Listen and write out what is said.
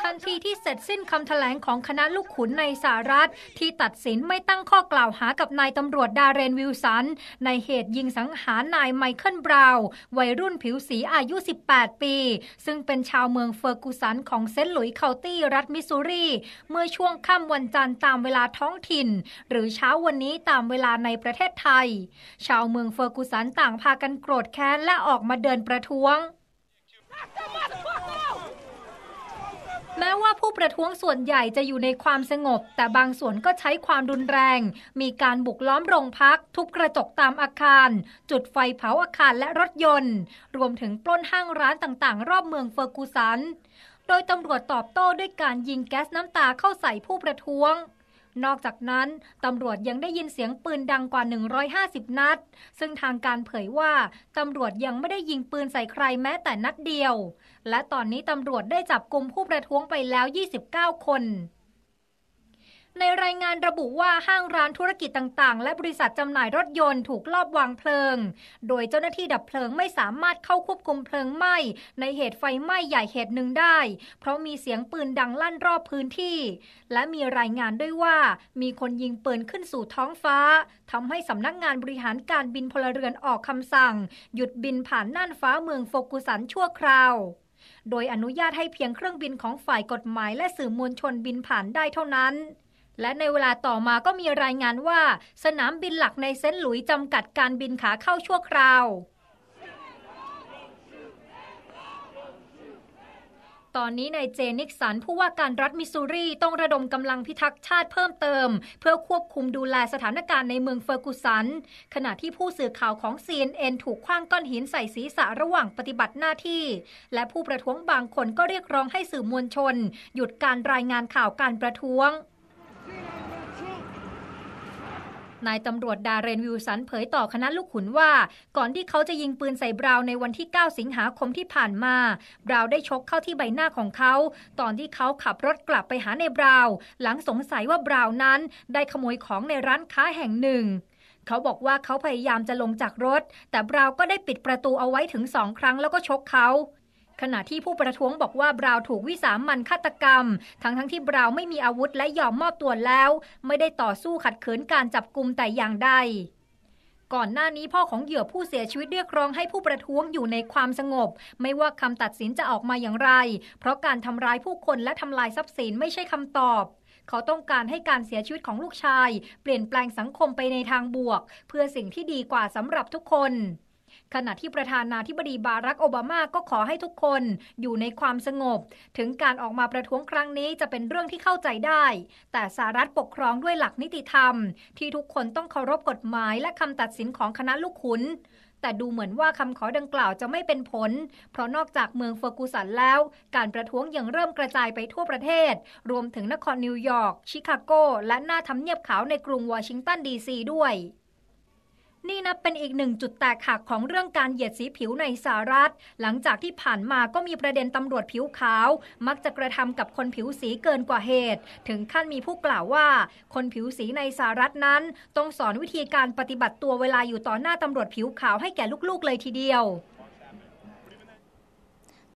ทันทีที่เสร็จสิ้นคำแถลงของคณะลูกขุนในสหรัฐที่ตัดสินไม่ตั้งข้อกล่าวหากับนายตำรวจดาเรนวิลสัน ในเหตุยิงสังหารนายไมเคิลบราววัยรุ่นผิวสีอายุ 18 ปี ซึ่งเป็นชาวเมืองเฟอร์กูสันของเซนต์หลุยส์เคานตี้ รัฐมิสซูรีเมื่อช่วงค่ำวันจันทร์ตามเวลาท้องถิ่น หรือเช้าวันนี้ตามเวลาในประเทศไทย ชาวเมืองเฟอร์กูสันต่างพากันโกรธแค้นและออกมาเดินประท้วงว่าผู้ประท้วงส่วนใหญ่จะอยู่ในความสงบ แต่บางส่วนก็ใช้ความรุนแรง มีการบุกล้อมโรงพัก ทุบกระจกตามอาคาร จุดไฟเผาอาคารและรถยนต์ รวมถึงปล้นห้างร้านต่างๆ รอบเมืองเฟอร์กูสัน โดยตำรวจตอบโต้ด้วยการยิงแก๊สน้ำตาเข้าใส่ผู้ประท้วงนอกจากนั้น ตำรวจยังได้ยินเสียงปืนดังกว่า 150 นัด ซึ่งทางการเผยว่า ตำรวจยังไม่ได้ยิงปืนใส่ใครแม้แต่นัดเดียว และตอนนี้ตำรวจได้จับกลุ่มผู้ประท้วงไปแล้ว 29 คนในรายงานระบุว่าห้างร้านธุรกิจต่าง ๆ และบริษัทจำหน่ายรถยนต์ถูกลอบวางเพลิง โดยเจ้าหน้าที่ดับเพลิงไม่สามารถเข้าควบคุมเพลิงไหม้ในเหตุไฟไหม้ใหญ่เหตุหนึ่งได้ เพราะมีเสียงปืนดังลั่นรอบพื้นที่ และมีรายงานด้วยว่า มีคนยิงปืนขึ้นสู่ท้องฟ้าทำให้สำนักงานบริหารการบินพลเรือนออกคำสั่ง หยุดบินผ่านน่านฟ้าเมืองโฟกุสันชั่วคราว โดยอนุญาตให้เพียงเครื่องบินของฝ่ายกฎหมายและสื่อมวลชนบินผ่านได้เท่านั้นและในเวลาต่อมาก็มีรายงานว่า สนามบินหลักในเซนต์หลุยส์จำกัดการบินขาเข้าชั่วคราว ตอนนี้นายเจนิกสัน ผู้ว่าการรัฐมิสซูรีต้องระดมกำลังพิทักษ์ชาติเพิ่มเติม เพื่อควบคุมดูแลสถานการณ์ในเมืองเฟอร์กูสัน ขณะที่ผู้สื่อข่าวของ CNN ถูกคว้างก้อนหินใส่ศีรษะระหว่างปฏิบัติหน้าที่ และผู้ประท้วงบางคนก็เรียกร้องให้สื่อมวลชน หยุดการรายงานข่าวการประท้วงนายตำรวจดาเรนวิลสันเผยต่อคณะลูกขุนว่า ก่อนที่เขาจะยิงปืนใส่บราวในวันที่ 9 สิงหาคมที่ผ่านมาบราวได้ชกเข้าที่ใบหน้าของเขา ตอนที่เขาขับรถกลับไปหาในบราวหลังสงสัยว่าบราวนั้น ได้ขโมยของในร้านค้าแห่งหนึ่ง เขาบอกว่าเขาพยายามจะลงจากรถ แต่บราวก็ได้ปิดประตูเอาไว้ถึงสองครั้งแล้วก็ชกเขาขณะที่ผู้ประท้วงบอกว่าบราวถูกวิสามันฆาตกรรม ทั้งทั้งที่บราวไม่มีอาวุธและยอมมอบตัวแล้ว ไม่ได้ต่อสู้ขัดขืนการจับกลุมแต่อย่างใดก่อนหน้านี้พ่อของเหยื่อผู้เสียชีวิตเรียกร้องให้ผู้ประท้วงอยู่ในความสงบ ไม่ว่าคำตัดสินจะออกมาอย่างไร เพราะการทำร้ายผู้คนและทำลายทรัพย์สินไม่ใช่คำตอบ เขาต้องการให้การเสียชีวิตของลูกชาย เปลี่ยนแปลงสังคมไปในทางบวก เพื่อสิ่งที่ดีกว่าสำหรับทุกคนขณะที่ประธานาธิบดีบารักโอบามาก็ขอให้ทุกคนอยู่ในความสงบ ถึงการออกมาประท้วงครั้งนี้จะเป็นเรื่องที่เข้าใจได้ แต่สหรัฐปกครองด้วยหลักนิติธรรม ที่ทุกคนต้องเคารพกฎหมาย และคำตัดสินของคณะลูกขุนแต่ดูเหมือนว่าคำขอดังกล่าวจะไม่เป็นผล เพราะนอกจากเมืองเฟอร์กูสันแล้ว การประท้วงยังเริ่มกระจายไปทั่วประเทศ รวมถึงนครนิวยอร์กชิคาโก และหน้าทำเนียบขาวในกรุงวอชิงตันดีซีด้วยนับเป็นอีกหนึ่งจุดแตกหักของเรื่องการเหยียดสีผิวในสหรัฐ หลังจากที่ผ่านมาก็มีประเด็นตำรวจผิวขาว มักจะกระทำกับคนผิวสีเกินกว่าเหตุ ถึงขั้นมีผู้กล่าวว่า คนผิวสีในสหรัฐนั้นต้องสอนวิธีการปฏิบัติตัวเวลาอยู่ต่อหน้าตำรวจผิวขาวให้แก่ลูกๆเลยทีเดียว